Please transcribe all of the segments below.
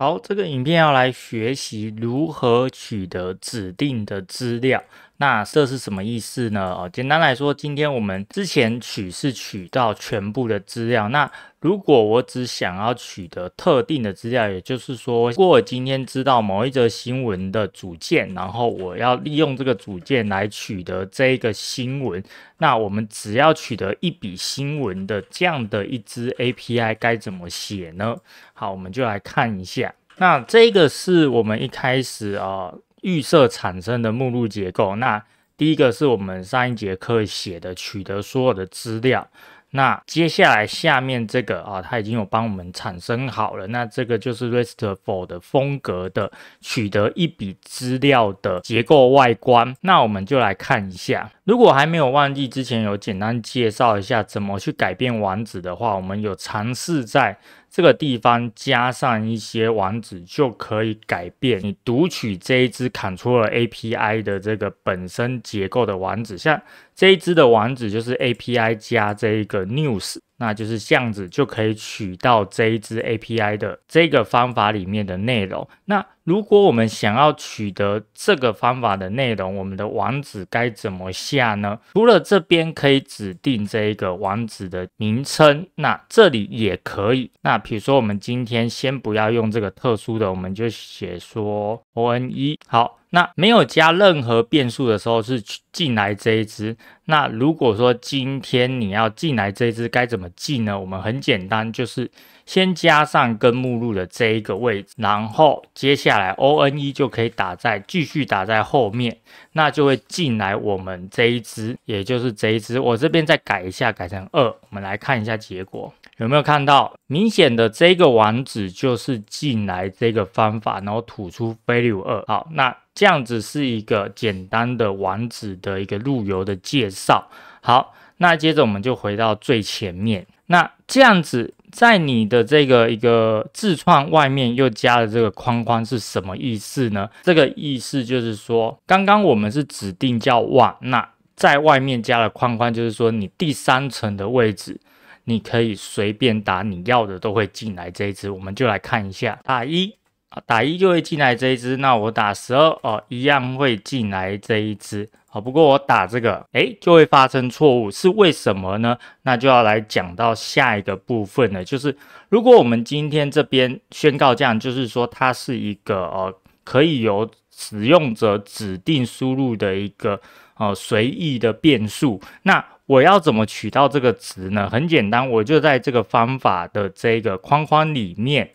好，这个影片要来学习如何取得指定的资料。那这是什么意思呢？哦，简单来说，今天我们之前取是取到全部的资料。那如果我只想要取得特定的资料，也就是说，如果今天知道某一则新闻的组件，然后我要利用这个组件来取得这一个新闻，那我们只要取得一笔新闻的这样的一支 API 该怎么写呢？好，我们就来看一下。那这个是我们一开始啊。预设产生的目录结构，那第一个是我们上一节课写的取得所有的资料，那接下来下面这个啊，它已经有帮我们产生好了，那这个就是 RESTful 的风格的取得一笔资料的结构外观，那我们就来看一下，如果还没有忘记之前有简单介绍一下怎么去改变网址的话，我们有尝试在。这个地方加上一些网址就可以改变你读取这一支砍出了 API 的这个本身结构的网址，像这一支的网址就是 API 加这一个 news，那就是这样子就可以取到这一支 API 的这个方法里面的内容。那如果我们想要取得这个方法的内容，我们的网址该怎么下呢？除了这边可以指定这一个网址的名称，那这里也可以。那比如说，我们今天先不要用这个特殊的，我们就写说 O N E。好，那没有加任何变数的时候是进来这一只。那如果说今天你要进来这一该怎么进呢？我们很简单，就是先加上根目录的这一个位置，然后接下来，O N E 就可以打在继续打在后面，那就会进来我们这一支，也就是这一支。我这边再改一下，改成二，我们来看一下结果，有没有看到明显的这个网址就是进来这个方法，然后吐出 value 二。好，那这样子是一个简单的网址的一个路由的介绍。好，那接着我们就回到最前面，那这样子。在你的这个一个自创外面又加了这个框框是什么意思呢？这个意思就是说，刚刚我们是指定叫万，那在外面加了框框，就是说你第三层的位置，你可以随便打你要的都会进来。这一次我们就来看一下，打一。啊，打一就会进来这一只，那我打十二哦，一样会进来这一只。好，不过我打这个，哎，就会发生错误，是为什么呢？那就要来讲到下一个部分了，就是如果我们今天这边宣告这样，就是说它是一个呃，可以由使用者指定输入的一个呃随意的变数，那我要怎么取到这个值呢？很简单，我就在这个方法的这个框框里面。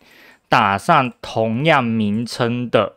打上同样名称的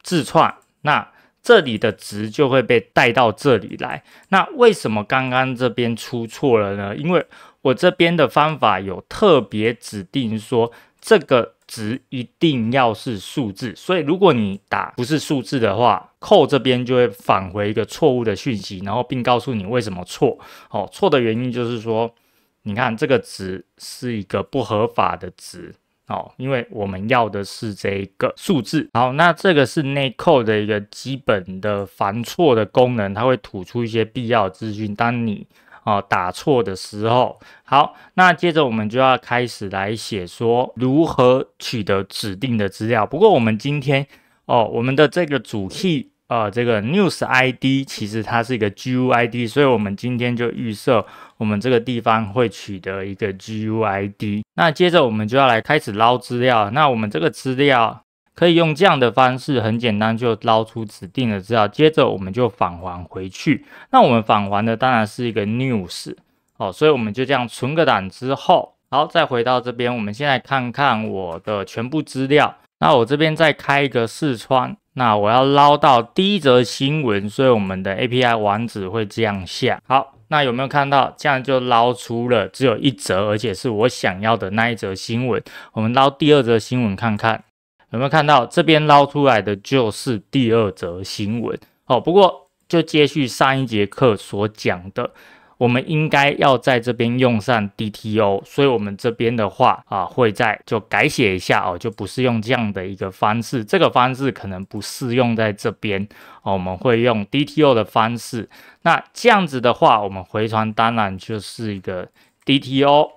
字串，那这里的值就会被带到这里来。那为什么刚刚这边出错了呢？因为我这边的方法有特别指定说这个值一定要是数字，所以如果你打不是数字的话，扣这边就会返回一个错误的讯息，然后并告诉你为什么错。哦，错的原因就是说，你看这个值是一个不合法的值。哦，因为我们要的是这个数字。好，那这个是内扣的一个基本的防错的功能，它会吐出一些必要资讯。当你哦打错的时候，好，那接着我们就要开始来写说如何取得指定的资料。不过我们今天哦，我们的这个主题。呃，这个 news ID 其实它是一个 GUID，所以我们今天就预设我们这个地方会取得一个 GUID。那接着我们就要来开始捞资料。那我们这个资料可以用这样的方式，很简单就捞出指定的资料。接着我们就返还回去。那我们返还的当然是一个 news 哦，所以我们就这样存个档之后，好，再回到这边，我们现在看看我的全部资料。那我这边再开一个四川，那我要捞到第一则新闻，所以我们的 API 网址会这样下。好，那有没有看到？这样就捞出了，只有一则，而且是我想要的那一则新闻。我们捞第二则新闻看看，有没有看到？这边捞出来的就是第二则新闻。好，不过就接续上一节课所讲的。我们应该要在这边用上 DTO，所以我们这边的话啊，会在就改写一下哦，就不是用这样的一个方式，这个方式可能不适用在这边，哦，我们会用 DTO 的方式。那这样子的话，我们回传当然就是一个 DTO。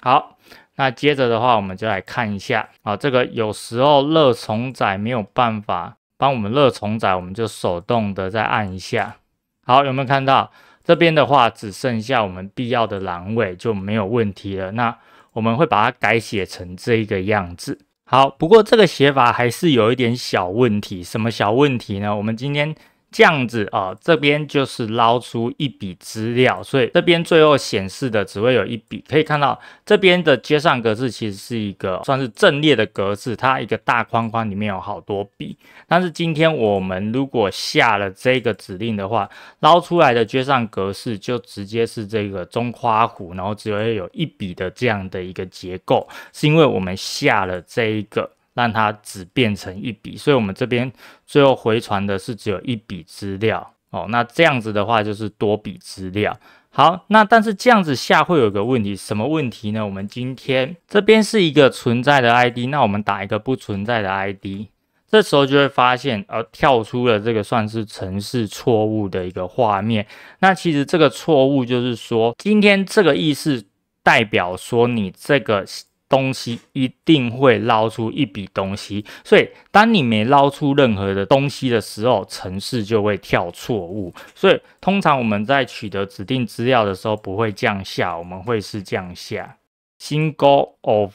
好，那接着的话，我们就来看一下啊，这个有时候热重载没有办法帮我们热重载，我们就手动的再按一下。好，有没有看到？这边的话只剩下我们必要的阑尾就没有问题了。那我们会把它改写成这个样子。好，不过这个写法还是有一点小问题。什么小问题呢？我们今天。这样子啊，这边就是捞出一笔资料，所以这边最后显示的只会有一笔。可以看到，这边的接上格式其实是一个算是阵列的格式，它一个大框框里面有好多笔。但是今天我们如果下了这个指令的话，捞出来的接上格式就直接是这个中括弧，然后只会有一笔的这样的一个结构，是因为我们下了这一个。让它只变成一笔，所以我们这边最后回传的是只有一笔资料哦。那这样子的话就是多笔资料。好，那但是这样子下会有个问题，什么问题呢？我们今天这边是一个存在的 ID，那我们打一个不存在的 ID，这时候就会发现，呃，跳出了这个算是程式错误的一个画面。那其实这个错误就是说，今天这个意思代表说你这个。东西一定会捞出一笔东西，所以当你没捞出任何的东西的时候，程式就会跳错误。所以通常我们在取得指定资料的时候不会降下，我们会是降下 single of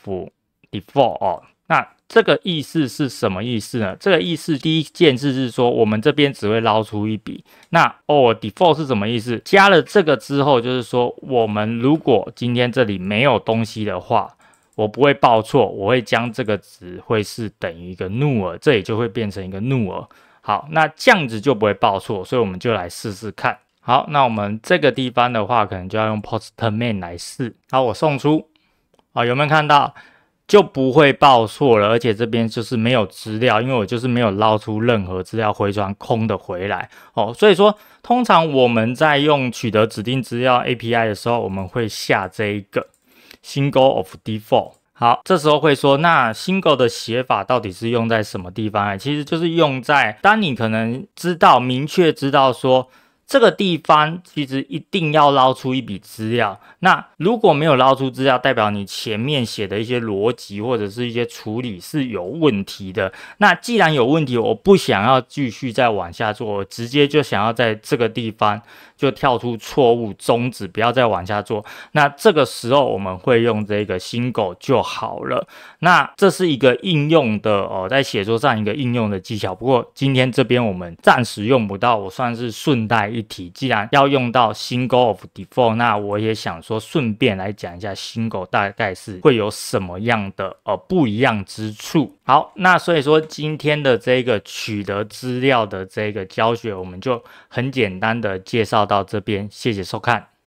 default。哦，那这个意思是什么意思呢？这个意思第一件事是说我们这边只会捞出一笔。那 or default 是什么意思？加了这个之后，就是说我们如果今天这里没有东西的话。我不会报错，我会将这个值会是等于一个怒儿，这里就会变成一个怒儿。好，那这样子就不会报错，所以我们就来试试看。好，那我们这个地方的话，可能就要用 postman 来试。好，我送出，啊，有没有看到就不会报错了？而且这边就是没有资料，因为我就是没有捞出任何资料回传空的回来。哦，所以说通常我们在用取得指定资料 API 的时候，我们会下这一个。single of default，好，这时候会说，那 single 的写法到底是用在什么地方啊？其实就是用在当你可能知道、明确知道说。这个地方其实一定要捞出一笔资料。那如果没有捞出资料，代表你前面写的一些逻辑或者是一些处理是有问题的。那既然有问题，我不想要继续再往下做，直接就想要在这个地方就跳出错误，终止，不要再往下做。那这个时候我们会用这个新狗就好了。那这是一个应用的哦，在写作上一个应用的技巧。不过今天这边我们暂时用不到，我算是顺带。一体，既然要用到 single of default，那我也想说，顺便来讲一下 single 大概是会有什么样的呃不一样之处。好，那所以说今天的这个取得资料的这个教学，我们就很简单的介绍到这边，谢谢收看。